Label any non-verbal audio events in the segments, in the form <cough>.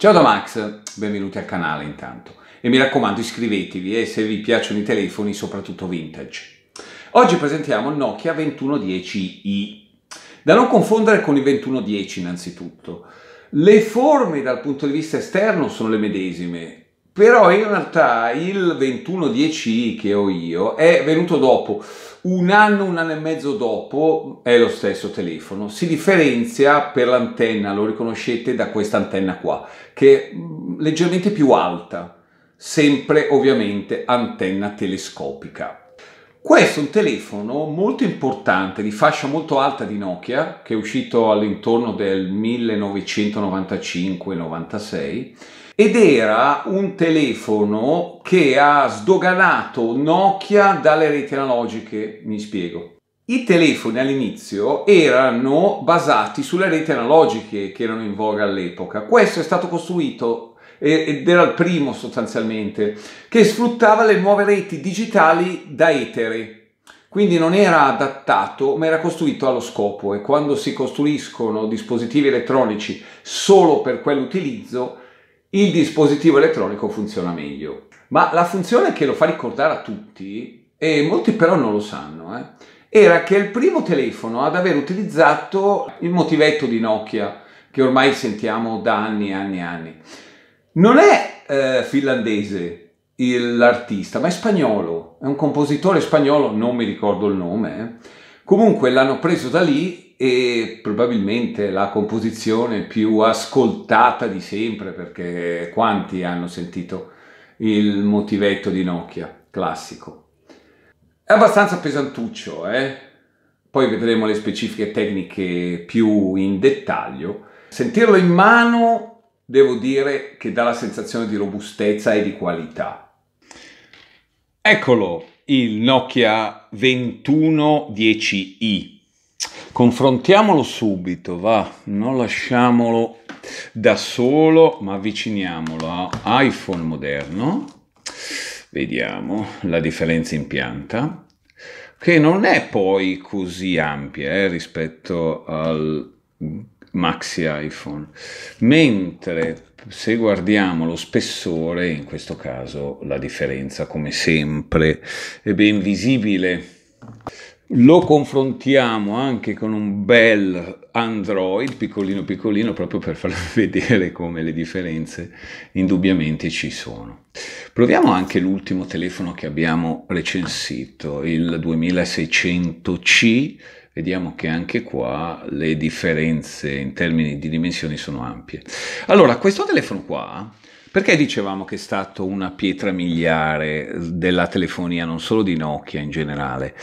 Ciao da Max, benvenuti al canale intanto e mi raccomando iscrivetevi e eh, se vi piacciono i telefoni soprattutto vintage. Oggi presentiamo il Nokia 2110i, da non confondere con il 2110 innanzitutto. Le forme dal punto di vista esterno sono le medesime, però in realtà il 2110i che ho io è venuto dopo, un anno, un anno e mezzo dopo è lo stesso telefono. Si differenzia per l'antenna, lo riconoscete da questa antenna qua, che è mm, leggermente più alta, sempre ovviamente antenna telescopica. Questo è un telefono molto importante, di fascia molto alta di Nokia, che è uscito all'intorno del 1995-96 ed era un telefono che ha sdoganato Nokia dalle reti analogiche, mi spiego. I telefoni all'inizio erano basati sulle reti analogiche che erano in voga all'epoca. Questo è stato costruito ed era il primo sostanzialmente, che sfruttava le nuove reti digitali da etere. Quindi non era adattato, ma era costruito allo scopo e quando si costruiscono dispositivi elettronici solo per quell'utilizzo, il dispositivo elettronico funziona meglio. Ma la funzione che lo fa ricordare a tutti, e molti però non lo sanno, eh, era che è il primo telefono ad aver utilizzato il motivetto di Nokia, che ormai sentiamo da anni e anni e anni. Non è eh, finlandese il, l'artista, ma è spagnolo, è un compositore spagnolo, non mi ricordo il nome. Eh. Comunque l'hanno preso da lì e probabilmente la composizione più ascoltata di sempre, perché quanti hanno sentito il motivetto di Nokia classico. È abbastanza pesantuccio, eh? Poi vedremo le specifiche tecniche più in dettaglio. Sentirlo in mano devo dire che dà la sensazione di robustezza e di qualità. Eccolo, il Nokia 2110i. Confrontiamolo subito, va, non lasciamolo da solo, ma avviciniamolo a iPhone moderno. Vediamo la differenza in pianta, che non è poi così ampia eh, rispetto al maxi iPhone, mentre se guardiamo lo spessore, in questo caso la differenza come sempre è ben visibile. Lo confrontiamo anche con un bel Android piccolino piccolino proprio per far <laughs> vedere come le differenze indubbiamente ci sono. Proviamo anche l'ultimo telefono che abbiamo recensito, il 2600C vediamo che anche qua le differenze in termini di dimensioni sono ampie. Allora, questo telefono qua, perché dicevamo che è stato una pietra miliare della telefonia, non solo di Nokia in generale?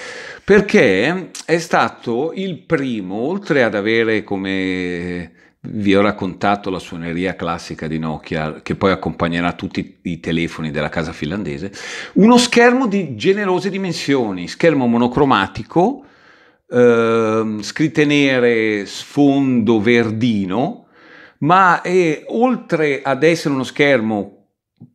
Perché è stato il primo, oltre ad avere come vi ho raccontato la suoneria classica di Nokia che poi accompagnerà tutti i telefoni della casa finlandese, uno schermo di generose dimensioni, schermo monocromatico Ehm, scritte nere, sfondo verdino, ma è, oltre ad essere uno schermo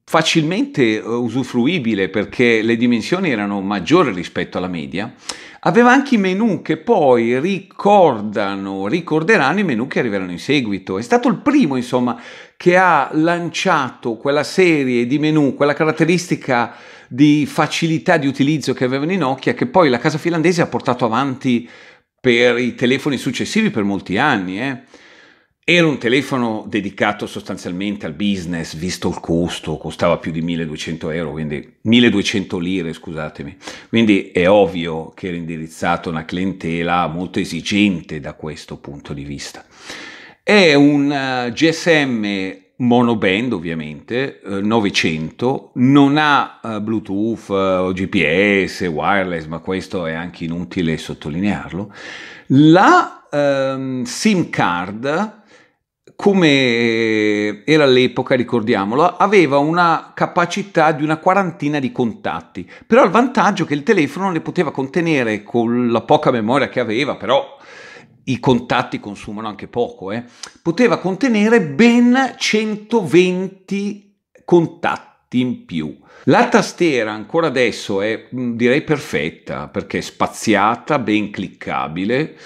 facilmente eh, usufruibile perché le dimensioni erano maggiori rispetto alla media, aveva anche i menu che poi ricordano, ricorderanno i menu che arriveranno in seguito. È stato il primo, insomma, che ha lanciato quella serie di menu, quella caratteristica di facilità di utilizzo che avevano i Nokia che poi la casa finlandese ha portato avanti per i telefoni successivi per molti anni. Eh. Era un telefono dedicato sostanzialmente al business, visto il costo, costava più di 1200 euro, quindi 1200 lire, scusatemi. Quindi è ovvio che era indirizzato a una clientela molto esigente da questo punto di vista. È un eh, GSM monoband ovviamente, eh, 900, non ha eh, Bluetooth eh, o GPS, wireless, ma questo è anche inutile sottolinearlo. La ehm, SIM card come era all'epoca, ricordiamolo, aveva una capacità di una quarantina di contatti, però il vantaggio è che il telefono ne poteva contenere con la poca memoria che aveva, però i contatti consumano anche poco, eh, poteva contenere ben 120 contatti in più. La tastiera ancora adesso è direi perfetta perché è spaziata, ben cliccabile,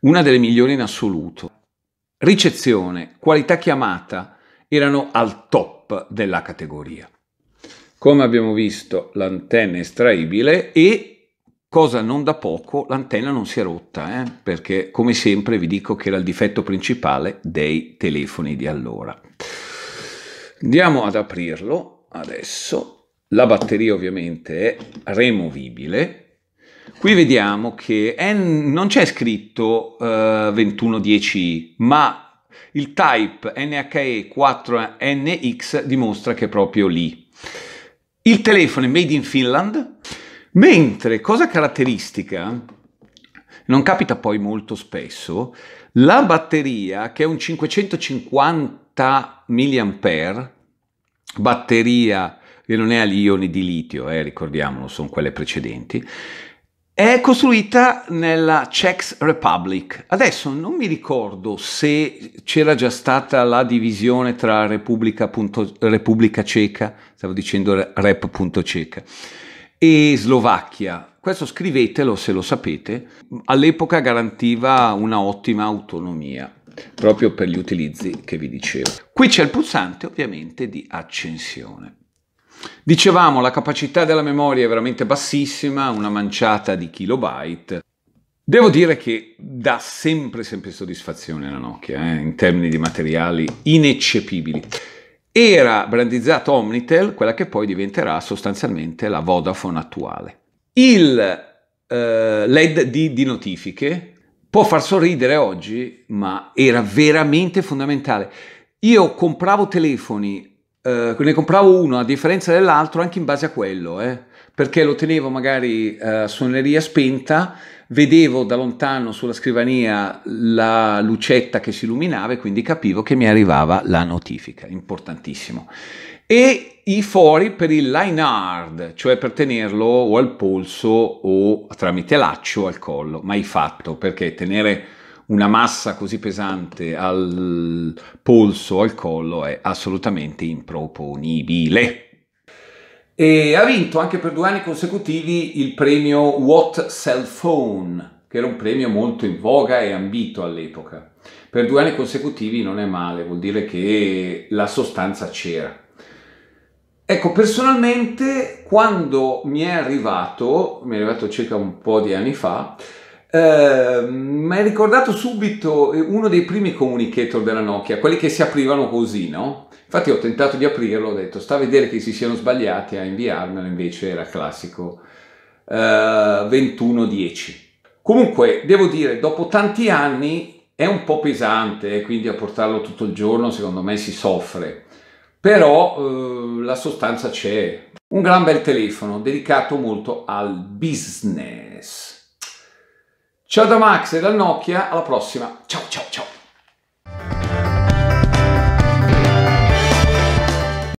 una delle migliori in assoluto. Ricezione, qualità chiamata erano al top della categoria. Come abbiamo visto, l'antenna estraibile e cosa non da poco, l'antenna non si è rotta, eh? perché come sempre vi dico che era il difetto principale dei telefoni di allora. Andiamo ad aprirlo adesso, la batteria ovviamente è removibile, qui vediamo che è, non c'è scritto eh, 2110i, ma il type NHE4NX dimostra che è proprio lì. Il telefono è made in Finland, Mentre, cosa caratteristica, non capita poi molto spesso, la batteria, che è un 550 mAh, batteria che non è agli ioni di litio, eh, ricordiamolo, sono quelle precedenti, è costruita nella Czech Republic. Adesso non mi ricordo se c'era già stata la divisione tra Repubblica, appunto, Repubblica Ceca, stavo dicendo Rep.Ceca e Slovacchia. Questo scrivetelo se lo sapete, all'epoca garantiva una ottima autonomia proprio per gli utilizzi che vi dicevo. Qui c'è il pulsante ovviamente di accensione. Dicevamo la capacità della memoria è veramente bassissima, una manciata di kilobyte. Devo dire che dà sempre sempre soddisfazione la Nokia eh, in termini di materiali ineccepibili era brandizzata Omnitel, quella che poi diventerà sostanzialmente la Vodafone attuale. Il eh, LED di, di notifiche può far sorridere oggi, ma era veramente fondamentale. Io compravo telefoni, eh, ne compravo uno a differenza dell'altro anche in base a quello, eh perché lo tenevo magari a eh, suoneria spenta, vedevo da lontano sulla scrivania la lucetta che si illuminava e quindi capivo che mi arrivava la notifica, importantissimo. E i fori per il line hard, cioè per tenerlo o al polso o tramite laccio al collo, mai fatto perché tenere una massa così pesante al polso o al collo è assolutamente improponibile. E ha vinto anche per due anni consecutivi il premio What Cell Phone, che era un premio molto in voga e ambito all'epoca. Per due anni consecutivi non è male, vuol dire che la sostanza c'era. Ecco, personalmente quando mi è arrivato, mi è arrivato circa un po' di anni fa, mi ehm, hai ricordato subito eh, uno dei primi communicator della Nokia, quelli che si aprivano così, no? Infatti ho tentato di aprirlo, ho detto sta a vedere che si siano sbagliati a inviarmelo, invece era classico uh, eh, 2110. Comunque, devo dire, dopo tanti anni è un po' pesante, eh, quindi a portarlo tutto il giorno secondo me si soffre, però uh, la sostanza c'è. Un gran bel telefono dedicato molto al business. Ciao da Max e da Nokia, alla prossima. Ciao ciao ciao.